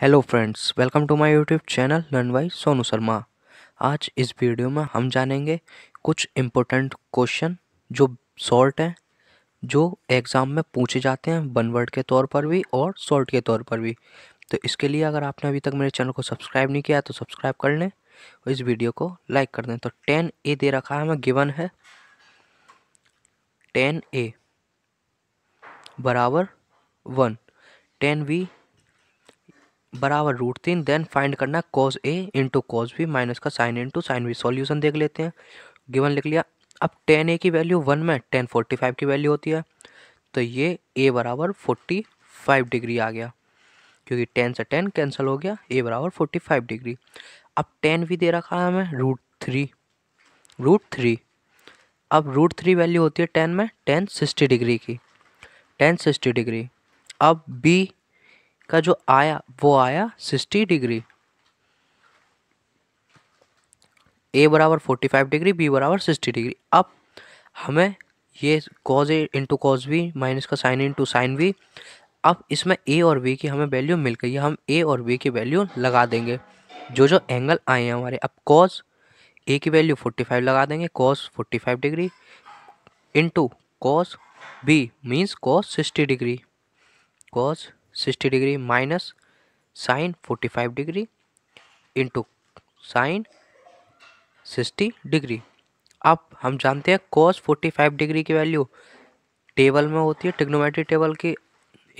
hello friends welcome to my YouTube channel learn by Sonu Sharma आज इस video में हम जानेंगे कुछ इम्पोर्टेंट क्वेश्चन जो शॉर्ट हैं जो एग्ज़ाम में पूछे जाते हैं वन वर्ड के तौर पर भी और शॉर्ट के तौर पर भी तो इसके लिए अगर आपने अभी तक मेरे चैनल को सब्सक्राइब नहीं किया तो सब्सक्राइब कर लें और इस वीडियो को लाइक कर दें तो टेन ए दे रखा है हमें गिवन है टेन ए बराबर वन टेन वी बराबर रूट तीन देन फाइंड करना cos A into cos B minus का sine into sine B solution देख लेते हैं गिवन लिख लिया अब टेन ए की वैल्यू वन में टेन फोर्टी फाइव की वैल्यू होती है तो ये ए बराबर फोर्टी फाइव डिग्री आ गया क्योंकि टेन से टेन कैंसिल हो गया ए बराबर फोर्टी फाइव डिग्री अब टेन भी दे रखा है हमें रूट थ्री रूट थ्री अब रूट थ्री वैल्यू होती है टेन में टेन सिक्सटी डिग्री की टेन सिक्सटी डिग्री अब बी का जो आया वो आया सिक्सटी डिग्री ए बराबर फोर्टी फाइव डिग्री बी बराबर सिक्सटी डिग्री अब हमें ये cos A into cos B minus का साइन इंटू साइन बी अब इसमें ए और बी की हमें वैल्यू मिल गई हम ए और बी की वैल्यू लगा देंगे जो जो एंगल आए हैं हमारे अब कॉज ए की वैल्यू फोर्टी फाइव लगा देंगे cos forty five degree into cos B means cos sixty degree cos sixty degree minus sine forty five degree into sine sixty degree अब हम जानते हैं कॉस फोर्टी फाइव डिग्री की value table में होती है टिग्नोमेट्री टेबल के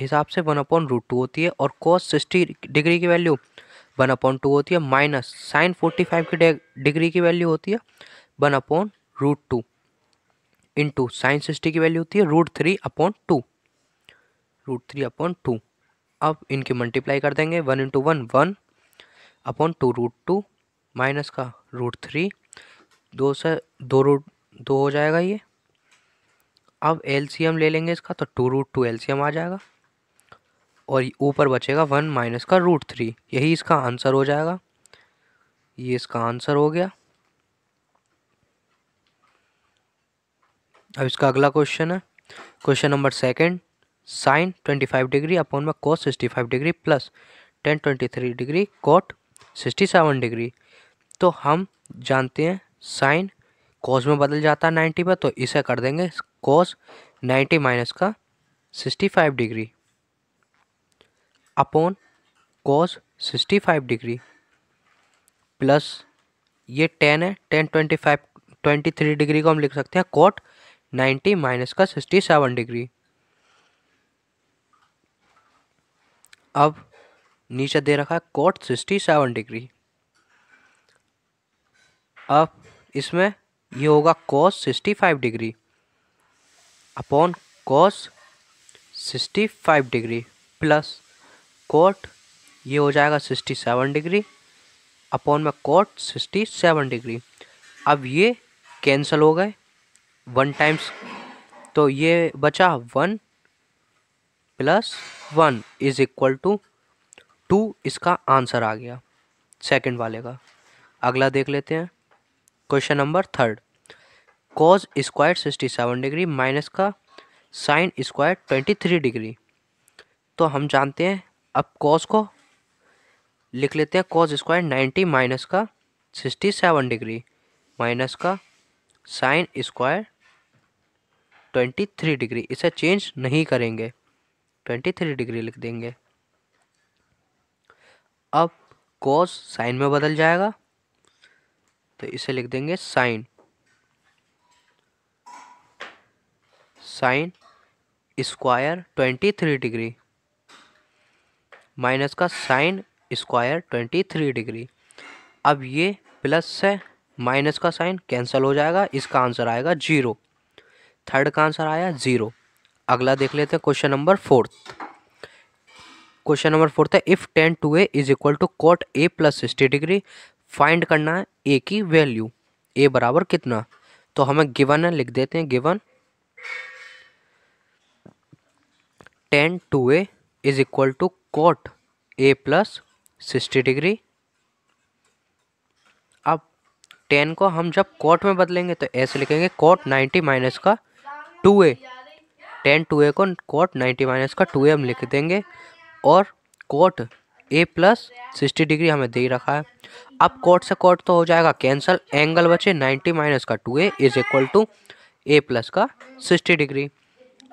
हिसाब से वन अपॉन रूट टू होती है और कॉस सिक्सटी डिग्री की वैल्यू वन अपॉन टू होती है माइनस साइन फोर्टी फाइव की डिग्री की वैल्यू होती है one upon root two into sine sixty की वैल्यू होती है root three upon two root three upon two अब इनकी मल्टीप्लाई कर देंगे one into one one upon two root two minus का रूट थ्री दो से दो रूट दो हो जाएगा ये अब एम ले लेंगे इसका तो टू रूट टू एम आ जाएगा और ऊपर बचेगा वन माइनस का रूट थ्री यही इसका आंसर हो जाएगा ये इसका आंसर हो गया अब इसका अगला क्वेश्चन है question number second sine twenty five degree upon में cos sixty five degree plus tan twenty three degree cot sixty seven degree तो हम जानते हैं साइन कोस में बदल जाता है नाइन्टी पर तो इसे कर देंगे कोस नाइन्टी माइनस का sixty five degree upon cos sixty five degree plus ये टेन है tan twenty five twenty three degree को हम लिख सकते हैं कोट नाइन्टी माइनस का सिक्सटी सेवन डिग्री अब नीचे दे रखा है कोट सिक्सटी सेवन डिग्री अब इसमें ये होगा cos sixty five degree upon cos sixty five degree plus cot ये हो जाएगा सिक्सटी सेवन डिग्री अपॉन में कोट सिक्सटी सेवन डिग्री अब ये कैंसिल हो गए वन टाइम्स तो ये बचा one plus one is equal to two इसका आंसर आ गया सेकंड वाले का अगला देख लेते हैं question number third cos square sixty seven degree minus का sine square twenty three degree तो हम जानते हैं अब कॉज को लिख लेते हैं कॉज स्क्वायर नाइन्टी माइनस का सिक्सटी सेवन डिग्री माइनस का sine square twenty three degree इसे चेंज नहीं करेंगे ट्वेंटी थ्री डिग्री लिख देंगे अब कॉस साइन में बदल जाएगा तो इसे लिख देंगे sine sine square twenty three degree minus का sine square twenty three degree अब ये प्लस है माइनस का साइन कैंसिल हो जाएगा इसका आंसर आएगा जीरो थर्ड का आंसर आया ज़ीरो अगला देख लेते हैं question number fourth question number fourth है if tan two A is equal to cot A plus sixty degree find करना है ए की वैल्यू ए बराबर कितना तो हमें गिवन है लिख देते हैं given tan two A is equal to cot A plus sixty degree अब टेन को हम जब कॉट में बदलेंगे तो ऐसे लिखेंगे कॉट नाइन्टी माइनस का two A tan two A को कोट नाइन्टी माइनस का टू ए हम लिख देंगे और cot A plus sixty degree हमें दे रखा है अब कोट से कोट तो हो जाएगा कैंसल एंगल बचे नाइन्टी माइनस का two A is equal to A plus का सिक्सटी डिग्री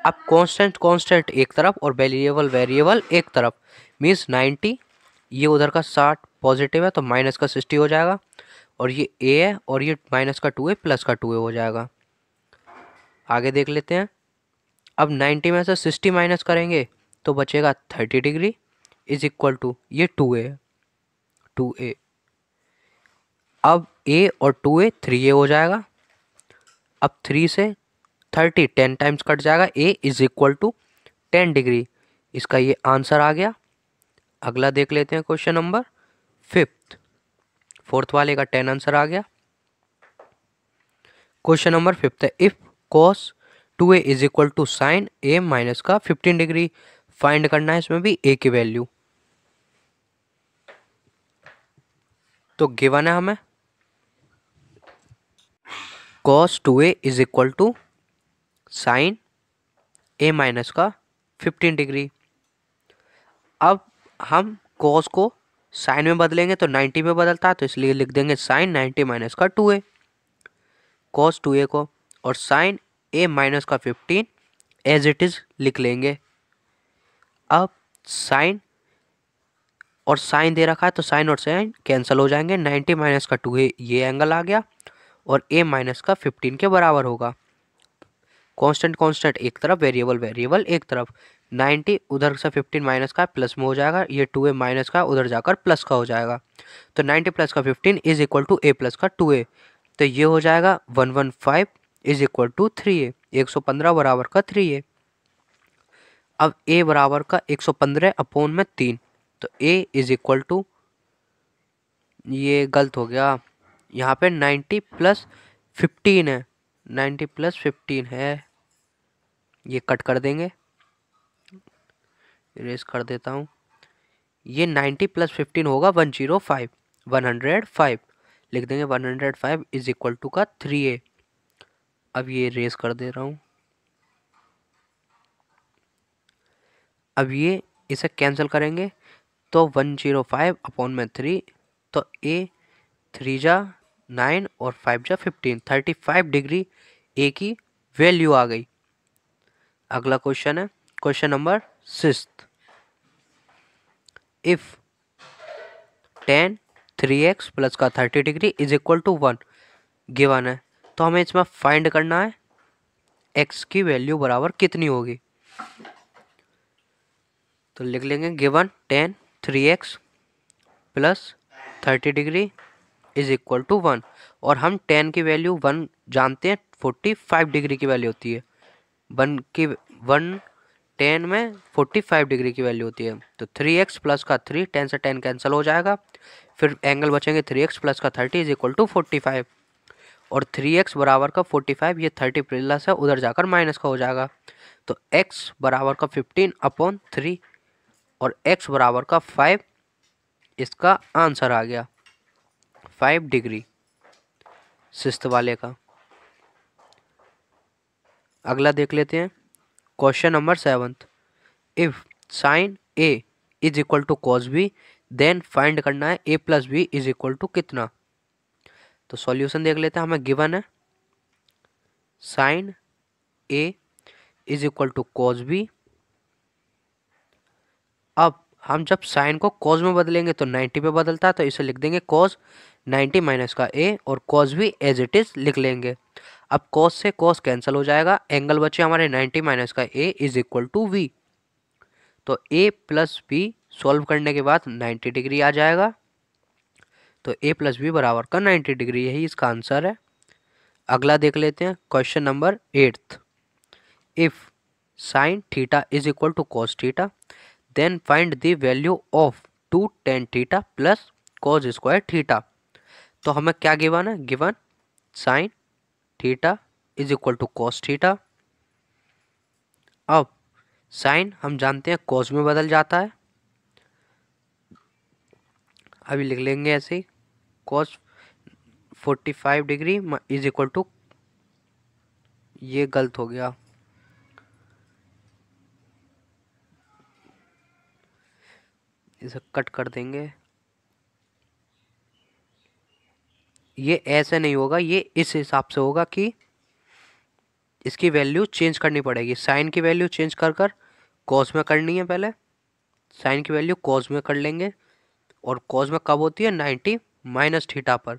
अब कांस्टेंट कांस्टेंट एक तरफ और वेरिएबल वेरिएबल एक तरफ मीन्स नाइन्टी ये उधर का साठ पॉजिटिव है तो माइनस का सिक्सटी हो जाएगा और ये ए है और ये माइनस का टू ए प्लस का टू ए हो जाएगा आगे देख लेते हैं अब 90 में से 60 माइनस करेंगे तो बचेगा 30 डिग्री इज इक्वल टू ये टू ए टू ए अब ए और टू ए थ्री ए हो जाएगा अब थ्री से थर्टी टेन टाइम्स कट जाएगा A is equal to ten degree इसका ये आंसर आ गया अगला देख लेते हैं क्वेश्चन नंबर फिफ्थ फोर्थ वाले का टेन आंसर आ गया क्वेश्चन नंबर फिफ्थ है if cos two A is equal to sine A minus का फिफ्टीन डिग्री फाइंड करना है इसमें भी ए की वैल्यू तो गिवन है हमें cos two A is equal to sine A minus का फिफ्टीन डिग्री अब हम कॉस को साइन में बदलेंगे तो नाइन्टी में बदलता है तो इसलिए लिख देंगे साइन नाइन्टी माइनस का two A cos two A को और साइन ए माइनस का फिफ्टीन एज इट इज़ लिख लेंगे अब साइन और साइन दे रखा है तो साइन और साइन कैंसिल हो जाएंगे नाइन्टी माइनस का टू ए ये एंगल आ गया और ए माइनस का फिफ्टीन के बराबर होगा कांस्टेंट कांस्टेंट एक तरफ वेरिएबल वेरिएबल एक तरफ नाइन्टी उधर से फिफ्टीन माइनस का प्लस में हो जाएगा ये टू ए माइनस का उधर जाकर प्लस का हो जाएगा तो नाइन्टी प्लस का fifteen is equal to A plus का टू ए तो ये हो जाएगा one one five is equal to three A एक सौ पंद्रह बराबर का थ्री ए अब ए बराबर का एक सौ पंद्रह अपोन में तीन तो ए इज इक्वल टू ये गलत हो गया यहाँ पे नाइन्टी प्लस फिफ्टीन है नाइन्टी प्लस फिफ्टीन है ये कट कर देंगे रेस कर देता हूँ ये नाइन्टी प्लस फिफ्टीन होगा one zero five one hundred five लिख देंगे one hundred five is equal to का थ्री ए अब ये रेस कर दे रहा हूँ अब ये इसे कैंसिल करेंगे तो वन जीरो फाइव अपॉन में थ्री तो ए थ्री जा नाइन और फाइव जा fifteen thirty five degree A की वैल्यू आ गई अगला क्वेश्चन है question number six if tan three x plus का thirty degree is equal to one given है तो हमें इसमें फाइंड करना है एक्स की वैल्यू बराबर कितनी होगी तो लिख लेंगे given tan three x plus thirty degree is equal to one और हम टेन की वैल्यू वन जानते हैं फोर्टी फाइव डिग्री की वैल्यू होती है वन की वन टेन में फोर्टी फाइव डिग्री की वैल्यू होती है तो थ्री एक्स प्लस का थ्री टेन से टेन कैंसिल हो जाएगा फिर एंगल बचेंगे थ्री एक्स प्लस का thirty is equal to forty five और थ्री एक्स बराबर का फोर्टी फाइव ये थर्टी प्लस है उधर जाकर माइनस का हो जाएगा तो एक्स बराबर का फिफ्टीन अपॉन थ्री और एक्स बराबर का फाइव इसका आंसर आ गया फाइव डिग्री सिस्त वाले का अगला देख लेते हैं question number seventh if sine A is equal to cos B then find करना है A plus B is equal to कितना तो सॉल्यूशन देख लेते हैं हमें गिवन है sine A is equal to cos B अब हम जब साइन को कॉज में बदलेंगे तो 90 पे बदलता है तो इसे लिख देंगे कॉज 90 माइनस का ए और कॉज भी एज इट इज़ लिख लेंगे अब कॉज से कॉज कैंसिल हो जाएगा एंगल बचे हमारे 90 माइनस का A is equal to B तो ए प्लस बी सॉल्व करने के बाद 90 डिग्री आ जाएगा तो ए प्लस बी बराबर का नाइन्टी डिग्री यही इसका आंसर है अगला देख लेते हैं question number eighth if sine theta is equal to cos theta then find the value of two tan theta plus cos square theta तो हमें क्या गिवन है given sine theta is equal to cos theta अब sine हम जानते हैं cos में बदल जाता है अभी लिख लेंगे ऐसे ही cos 45 degree is equal to ये गलत हो गया इसे कट कर देंगे ये ऐसे नहीं होगा ये इस हिसाब से होगा कि इसकी वैल्यू चेंज करनी पड़ेगी साइन की वैल्यू चेंज कर कर कॉस में करनी है पहले साइन की वैल्यू कॉस में कर लेंगे और कॉस में कब होती है नाइन्टी माइनस थीटा पर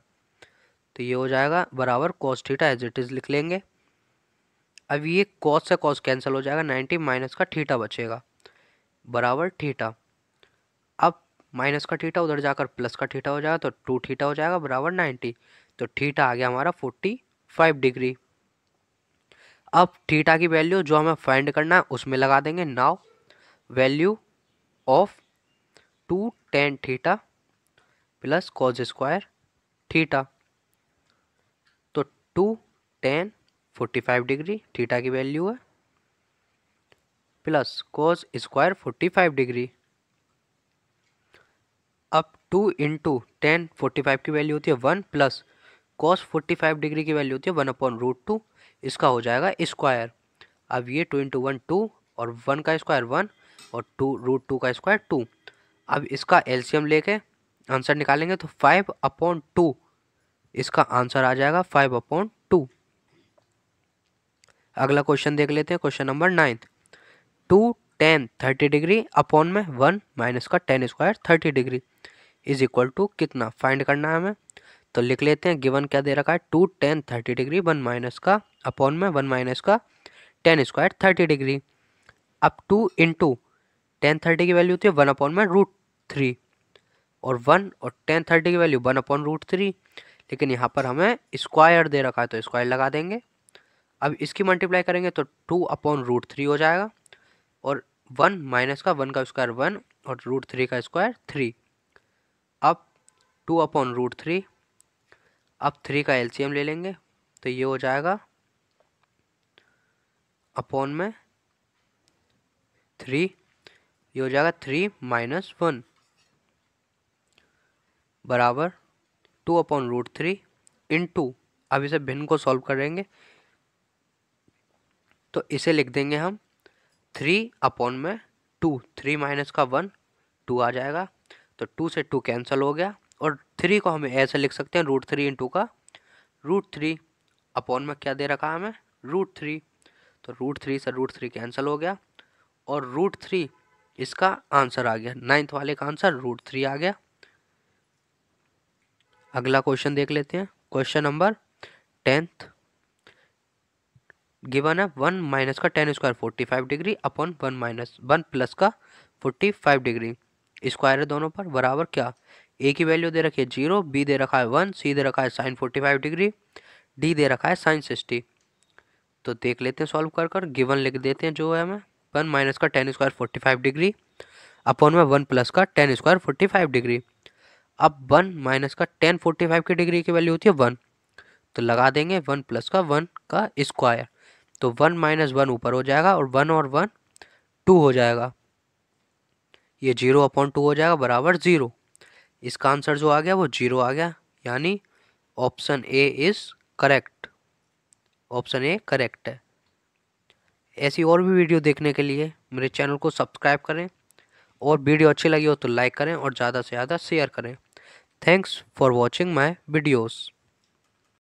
तो ये हो जाएगा बराबर cos theta as it is लिख लेंगे अब ये कॉस से कॉस कैंसिल हो जाएगा नाइन्टी माइनस का थीटा बचेगा बराबर थीटा अब माइनस का थीटा उधर जाकर प्लस का थीटा हो जाएगा तो टू थीटा हो जाएगा बराबर नाइन्टी तो थीटा आ गया हमारा फोर्टी फाइव डिग्री अब थीटा की वैल्यू जो हमें फाइंड करना है उसमें लगा देंगे now value of two tan theta plus cos square theta तो two tan forty five degree theta की वैल्यू है plus cos square forty five degree अब two into tan forty five की वैल्यू होती है one plus cos forty five degree की value होती है वन अपॉन रूट टू इसका हो जाएगा स्क्वायर अब ये टू इंटू वन टू और वन का स्क्वायर वन और टू रूट टू का स्क्वायर टू अब इसका एल्शियम लेके आंसर निकालेंगे तो फाइव अपॉन टू इसका आंसर आ जाएगा फाइव अपॉन टू अगला क्वेश्चन देख लेते हैं question number ninth two tan thirty degree upon में वन माइनस का tan square thirty degree is equal to कितना फाइंड करना है हमें तो लिख लेते हैं गिवन क्या दे रखा है two tan thirty degree one minus का अपॉन में वन माइनस का टेन स्क्वायर थर्टी डिग्री अब two in two tan thirty की वैल्यू होती है वन अपॉन में रूट थ्री और वन और टेन थर्टी की value one upon root three लेकिन यहाँ पर हमें स्क्वायर दे रखा है तो स्क्वायर लगा देंगे अब इसकी मल्टीप्लाई करेंगे तो टू अपॉन रूट थ्री हो जाएगा और वन माइनस का वन का स्क्वायर वन और रूट थ्री का स्क्वायर थ्री अब टू अपॉन रूट थ्री अब थ्री का एलसीएम ले लेंगे तो ये हो जाएगा अपॉन में थ्री ये हो जाएगा थ्री माइनस वन बराबर two upon root three in two अब इसे भिन्न को सॉल्व करेंगे तो इसे लिख देंगे हम थ्री अपॉन में टू थ्री माइनस का वन टू आ जाएगा तो टू से टू कैंसिल हो गया और थ्री को हम ऐसे लिख सकते हैं रूट थ्री इन टू का रूट थ्री अपॉन में क्या दे रखा है हमें रूट थ्री तो रूट थ्री से रूट थ्री कैंसिल हो गया और रूट थ्री इसका आंसर आ गया नाइन्थ वाले का आंसर रूट थ्री आ गया अगला क्वेश्चन देख लेते हैं क्वेश्चन नंबर टेंथ गिवन है वन माइनस का tan square forty five degree upon one minus one plus का फोर्टी फाइव डिग्री स्क्वायर है दोनों पर बराबर क्या ए की वैल्यू दे रखी है जीरो बी दे रखा है वन सी दे रखा है sine forty five degree D दे रखा है साइन सिक्सटी तो देख लेते हैं सॉल्व कर कर गिवन लिख देते हैं जो है हमें वन माइनस का tan square forty five degree upon में वन प्लस का tan square forty five degree अब वन माइनस का टेन फोर्टी फाइव की डिग्री की वैल्यू होती है वन तो लगा देंगे वन प्लस का वन का स्क्वायर तो वन माइनस वन ऊपर हो जाएगा और वन और वन टू हो जाएगा ये जीरो अपॉन टू हो जाएगा बराबर ज़ीरो इसका आंसर जो आ गया वो जीरो आ गया यानी option A is correct option A correct है ऐसी और भी वीडियो देखने के लिए मेरे चैनल को सब्सक्राइब करें और वीडियो अच्छी लगी हो तो लाइक करें और ज़्यादा से ज़्यादा शेयर करें thanks for watching my videos